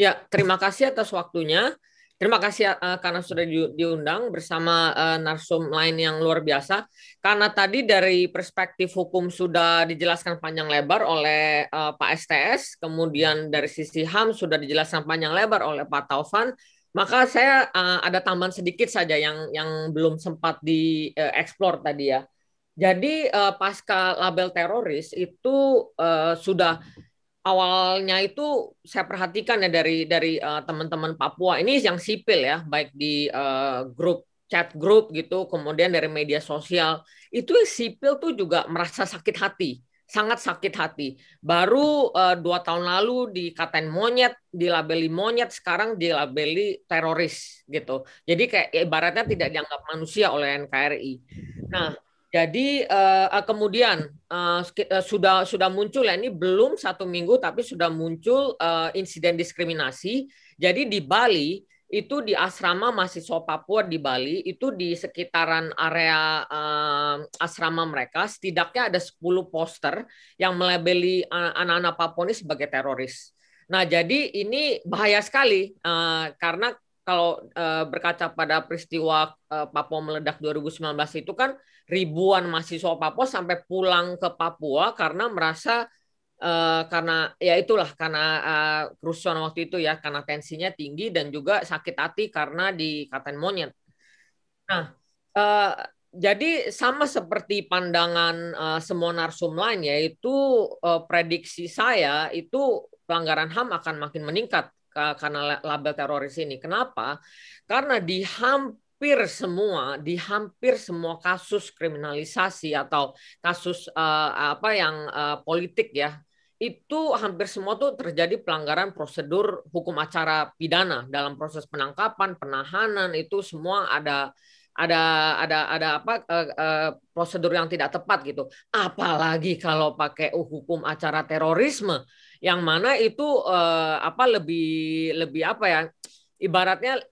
Ya, terima kasih atas waktunya. Terima kasih uh, karena sudah diundang bersama uh, narsum lain yang luar biasa. Karena tadi dari perspektif hukum sudah dijelaskan panjang lebar oleh uh, Pak STS, kemudian dari sisi HAM sudah dijelaskan panjang lebar oleh Pak Taufan. Maka saya uh, ada tambahan sedikit saja yang yang belum sempat dieksplor uh, tadi ya. Jadi uh, pasca label teroris itu uh, sudah awalnya itu saya perhatikan ya dari dari teman eh, teman-teman Papua ini yang sipil ya baik di uh, grup chat grup gitu kemudian dari media sosial itu sipil tuh juga merasa sakit hati sangat sakit hati baru uh, dua tahun lalu dikatain monyet di labeli monyet sekarang di labeli teroris gitu jadi kayak ibaratnya tidak dianggap manusia oleh NKRI nah jadi uh, kemudian uh, sudah sudah muncul ya ini belum satu minggu tapi sudah muncul uh, insiden diskriminasi. Jadi di Bali itu di asrama mahasiswa Papua di Bali itu di sekitaran area uh, asrama mereka setidaknya ada 10 poster yang melabeli anak-anak Papua ini sebagai teroris. Nah, jadi ini bahaya sekali uh, karena kalau uh, berkaca pada peristiwa uh, Papua meledak 2019 itu kan ribuan mahasiswa Papua sampai pulang ke Papua karena merasa uh, karena ya itulah karena uh, kerusuhan waktu itu ya karena tensinya tinggi dan juga sakit hati karena di Katen monyet. Nah, uh, jadi sama seperti pandangan uh, semua narsum lain yaitu uh, prediksi saya itu pelanggaran HAM akan makin meningkat karena label teroris ini. Kenapa? Karena di hampir semua di hampir semua kasus kriminalisasi atau kasus uh, apa yang uh, politik ya itu hampir semua tuh terjadi pelanggaran prosedur hukum acara pidana dalam proses penangkapan, penahanan itu semua ada ada ada ada apa uh, uh, prosedur yang tidak tepat gitu. Apalagi kalau pakai uh, hukum acara terorisme yang mana itu uh, apa lebih lebih apa ya? Ibaratnya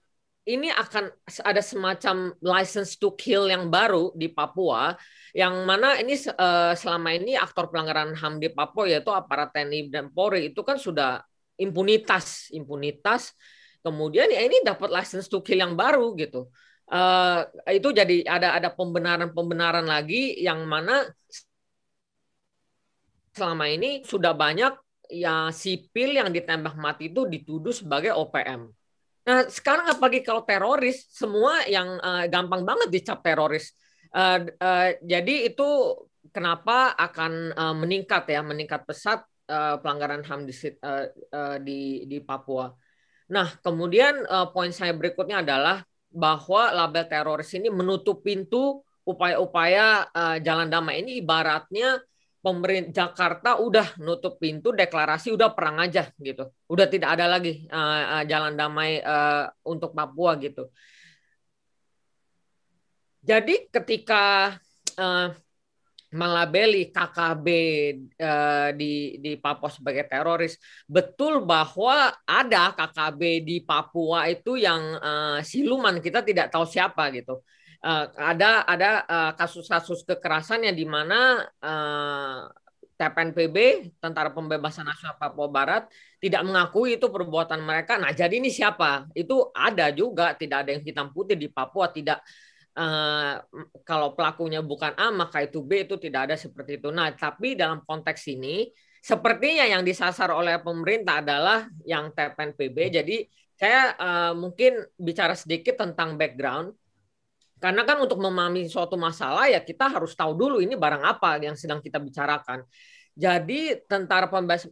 ini akan ada semacam license to kill yang baru di Papua yang mana ini uh, selama ini aktor pelanggaran HAM di Papua yaitu aparat TNI dan Polri itu kan sudah impunitas impunitas kemudian ya ini dapat license to kill yang baru gitu uh, itu jadi ada ada pembenaran-pembenaran lagi yang mana selama ini sudah banyak ya sipil yang ditembak mati itu dituduh sebagai OPM. Nah sekarang apalagi kalau teroris semua yang uh, gampang banget dicap teroris. Uh, uh, jadi itu kenapa akan uh, meningkat ya meningkat pesat uh, pelanggaran ham di, uh, uh, di di Papua. Nah kemudian uh, poin saya berikutnya adalah bahwa label teroris ini menutup pintu upaya-upaya uh, jalan damai ini ibaratnya pemerintah Jakarta udah nutup pintu deklarasi udah perang aja gitu udah tidak ada lagi uh, uh, jalan damai uh, untuk Papua gitu jadi ketika uh, melabeli KKB uh, eh, di di Papua sebagai teroris. Betul bahwa ada KKB di Papua itu yang uh, siluman kita tidak tahu siapa gitu. Uh, ada ada kasus-kasus uh, kekerasan yang di mana uh, TPNPB Tentara Pembebasan Nasional Papua Barat tidak mengakui itu perbuatan mereka. Nah, jadi ini siapa? Itu ada juga, tidak ada yang hitam putih di Papua, tidak eh, kalau pelakunya bukan A maka itu B itu tidak ada seperti itu. Nah, tapi dalam konteks ini sepertinya yang disasar oleh pemerintah adalah yang TPNPB. Hmm. Jadi saya uh, mungkin bicara sedikit tentang background. Karena kan untuk memahami suatu masalah ya kita harus tahu dulu ini barang apa yang sedang kita bicarakan. Jadi Tentara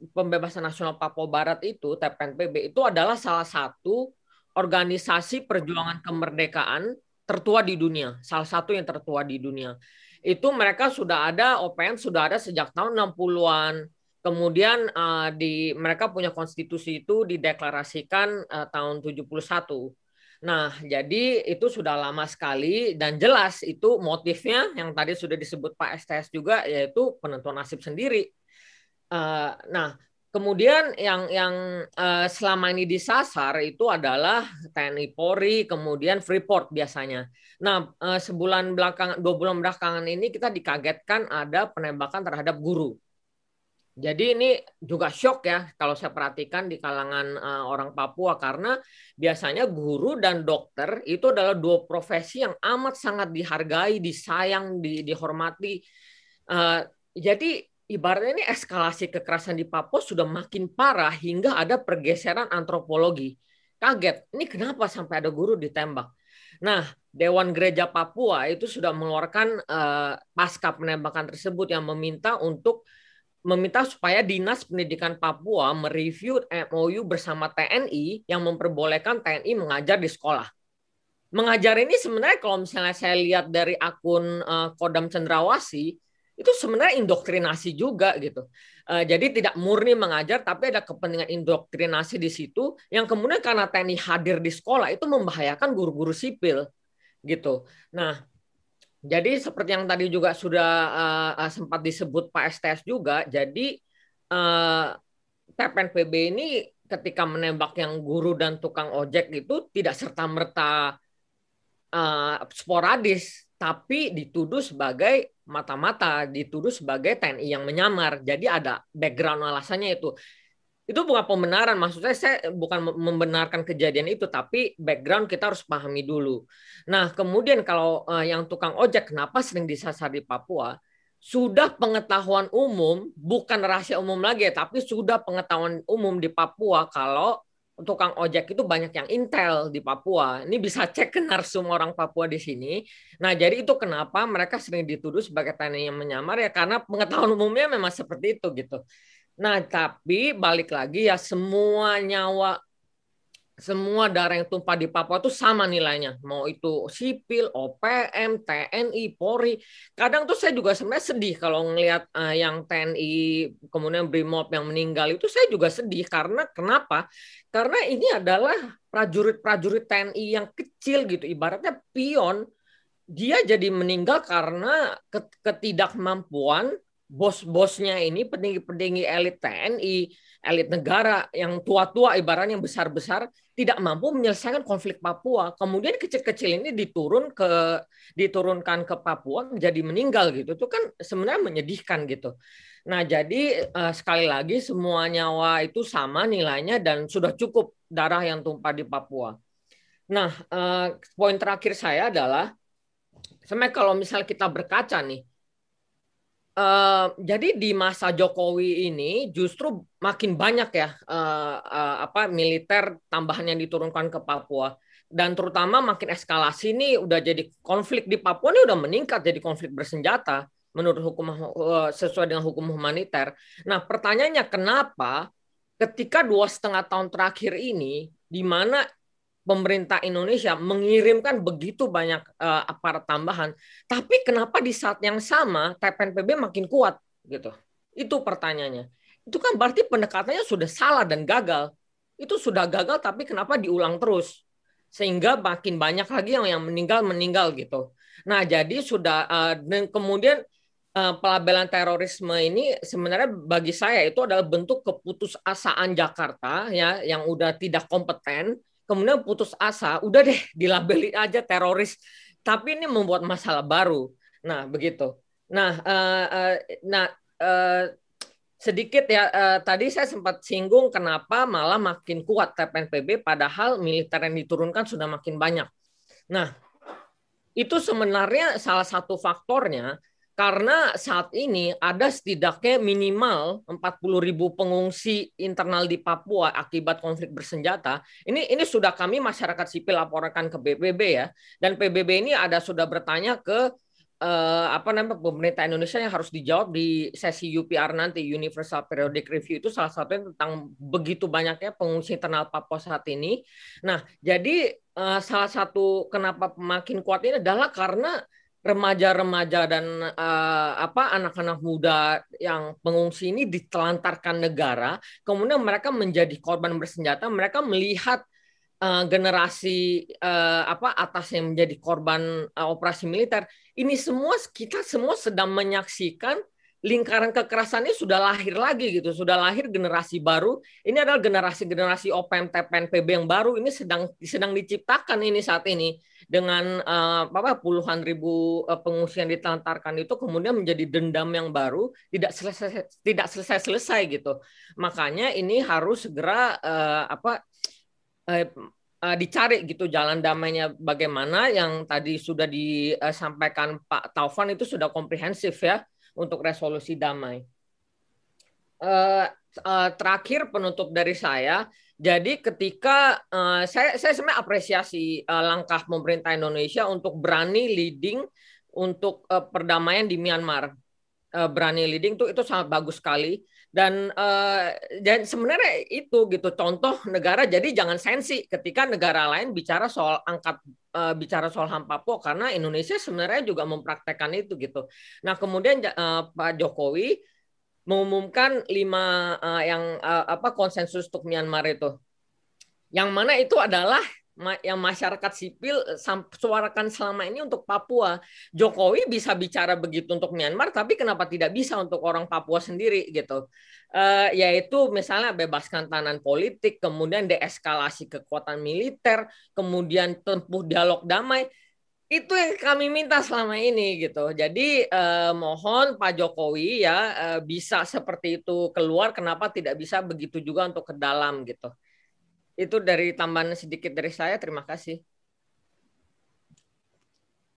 Pembebasan Nasional Papua Barat itu TPNPB itu adalah salah satu organisasi perjuangan kemerdekaan tertua di dunia, salah satu yang tertua di dunia. Itu mereka sudah ada open sudah ada sejak tahun 60-an. Kemudian uh, di mereka punya konstitusi itu dideklarasikan uh, tahun 71. Nah, jadi itu sudah lama sekali dan jelas itu motifnya yang tadi sudah disebut Pak STS juga yaitu penentuan nasib sendiri. Uh, nah, Kemudian yang yang uh, selama ini disasar itu adalah TNI Polri, kemudian Freeport biasanya. Nah, uh, sebulan belakangan, dua bulan belakangan ini kita dikagetkan ada penembakan terhadap guru. Jadi ini juga shock ya kalau saya perhatikan di kalangan uh, orang Papua karena biasanya guru dan dokter itu adalah dua profesi yang amat sangat dihargai, disayang, di, dihormati. Uh, jadi ibaratnya ini eskalasi kekerasan di Papua sudah makin parah hingga ada pergeseran antropologi. Kaget, ini kenapa sampai ada guru ditembak? Nah, Dewan Gereja Papua itu sudah mengeluarkan uh, pasca penembakan tersebut yang meminta untuk meminta supaya Dinas Pendidikan Papua mereview MOU bersama TNI yang memperbolehkan TNI mengajar di sekolah. Mengajar ini sebenarnya kalau misalnya saya lihat dari akun eh, Kodam Cendrawasi, itu sebenarnya indoktrinasi juga gitu. Eh, jadi tidak murni mengajar, tapi ada kepentingan indoktrinasi di situ. Yang kemudian karena TNI hadir di sekolah itu membahayakan guru-guru sipil gitu. Nah, jadi seperti yang tadi juga sudah eh, eh, sempat disebut Pak STS juga, jadi TPNPB ini ketika menembak yang guru dan tukang ojek itu tidak serta merta sporadis tapi dituduh sebagai mata-mata, dituduh sebagai TNI yang menyamar. Jadi ada background alasannya itu. Itu bukan pembenaran, maksud saya saya bukan membenarkan kejadian itu, tapi background kita harus pahami dulu. Nah, kemudian kalau eh, yang tukang ojek kenapa sering disasar di Papua? Sudah pengetahuan umum, bukan rahasia umum lagi ya, tapi sudah pengetahuan umum di Papua kalau tukang ojek itu banyak yang intel di Papua. Ini bisa cek ke narsum orang Papua di sini. Nah, jadi itu kenapa mereka sering dituduh sebagai tani yang menyamar ya karena pengetahuan umumnya memang seperti itu gitu. Nah, tapi balik lagi ya semua nyawa semua darah yang tumpah di Papua itu sama nilainya. Mau itu sipil, OPM, TNI, Polri. Kadang tuh saya juga sebenarnya sedih kalau ngelihat uh, yang TNI kemudian Brimob yang meninggal itu saya juga sedih karena kenapa? Karena ini adalah prajurit-prajurit TNI yang kecil gitu, ibaratnya pion. Dia jadi meninggal karena ketidakmampuan bos-bosnya ini petinggi-petinggi elit TNI, elit negara yang tua-tua ibaratnya yang besar-besar tidak mampu menyelesaikan konflik Papua. Kemudian kecil-kecil ini diturun ke diturunkan ke Papua menjadi meninggal gitu. Itu kan sebenarnya menyedihkan gitu. Nah, jadi uh, sekali lagi semua nyawa itu sama nilainya dan sudah cukup darah yang tumpah di Papua. Nah, uh, poin terakhir saya adalah sebenarnya kalau misal kita berkaca nih Uh, jadi di masa Jokowi ini justru makin banyak ya uh, uh, apa militer tambahan yang diturunkan ke Papua dan terutama makin eskalasi ini udah jadi konflik di Papua ini udah meningkat jadi konflik bersenjata menurut hukum uh, sesuai dengan hukum humaniter. Nah pertanyaannya kenapa ketika dua setengah tahun terakhir ini di mana pemerintah Indonesia mengirimkan begitu banyak uh, eh, aparat tambahan, tapi kenapa di saat yang sama TPNPB makin kuat gitu? Itu pertanyaannya. Itu kan berarti pendekatannya sudah salah dan gagal. Itu sudah gagal tapi kenapa diulang terus? Sehingga makin banyak lagi yang yang meninggal meninggal gitu. Nah, jadi sudah uh, dan kemudian eh, pelabelan terorisme ini sebenarnya bagi saya itu adalah bentuk keputusasaan Jakarta ya yang udah tidak kompeten kemudian putus asa, udah deh dilabeli aja teroris. Tapi ini membuat masalah baru. Nah, begitu. Nah, uh, uh, nah uh, sedikit ya uh, tadi saya sempat singgung kenapa malah makin kuat TPNPB padahal militer yang diturunkan sudah makin banyak. Nah, itu sebenarnya salah satu faktornya karena saat ini ada setidaknya minimal 40 ribu pengungsi internal di Papua akibat konflik bersenjata. Ini ini sudah kami masyarakat sipil laporkan ke PBB ya. Dan PBB ini ada sudah bertanya ke eh, apa namanya pemerintah Indonesia yang harus dijawab di sesi UPR nanti Universal Periodic Review itu salah satunya tentang begitu banyaknya pengungsi internal Papua saat ini. Nah, jadi eh, salah satu kenapa makin kuat ini adalah karena remaja-remaja dan uh, apa anak-anak muda yang pengungsi ini ditelantarkan negara, kemudian mereka menjadi korban bersenjata, mereka melihat uh, generasi uh, apa yang menjadi korban uh, operasi militer. Ini semua kita semua sedang menyaksikan lingkaran kekerasannya sudah lahir lagi gitu, sudah lahir generasi baru. Ini adalah generasi-generasi OPM, TPN, yang baru ini sedang sedang diciptakan ini saat ini dengan uh, apa puluhan ribu uh, pengungsi yang ditantarkan itu kemudian menjadi dendam yang baru tidak selesai tidak selesai-selesai gitu. Makanya ini harus segera uh, apa uh, dicari gitu jalan damainya bagaimana yang tadi sudah disampaikan Pak Taufan itu sudah komprehensif ya untuk resolusi damai. Uh, uh, terakhir penutup dari saya, jadi ketika uh, saya saya sebenarnya apresiasi uh, langkah pemerintah Indonesia untuk berani leading untuk uh, perdamaian di Myanmar. Uh, berani leading itu itu sangat bagus sekali dan uh, dan sebenarnya itu gitu contoh negara jadi jangan sensi ketika negara lain bicara soal angkat uh, bicara soal Papua karena Indonesia sebenarnya juga mempraktekkan itu gitu. Nah kemudian uh, Pak Jokowi mengumumkan lima uh, yang uh, apa konsensus untuk Myanmar itu, yang mana itu adalah yang masyarakat sipil eh, suarakan selama ini untuk Papua. Jokowi bisa bicara begitu untuk Myanmar, tapi kenapa tidak bisa untuk orang Papua sendiri gitu? Uh, yaitu misalnya bebaskan tanan politik, kemudian deeskalasi kekuatan militer, kemudian tempuh dialog damai. Itu yang kami minta selama ini gitu. Jadi e, mohon Pak Jokowi ya e, bisa seperti itu keluar. Kenapa tidak bisa begitu juga untuk ke dalam gitu? itu dari tambahan sedikit dari saya terima kasih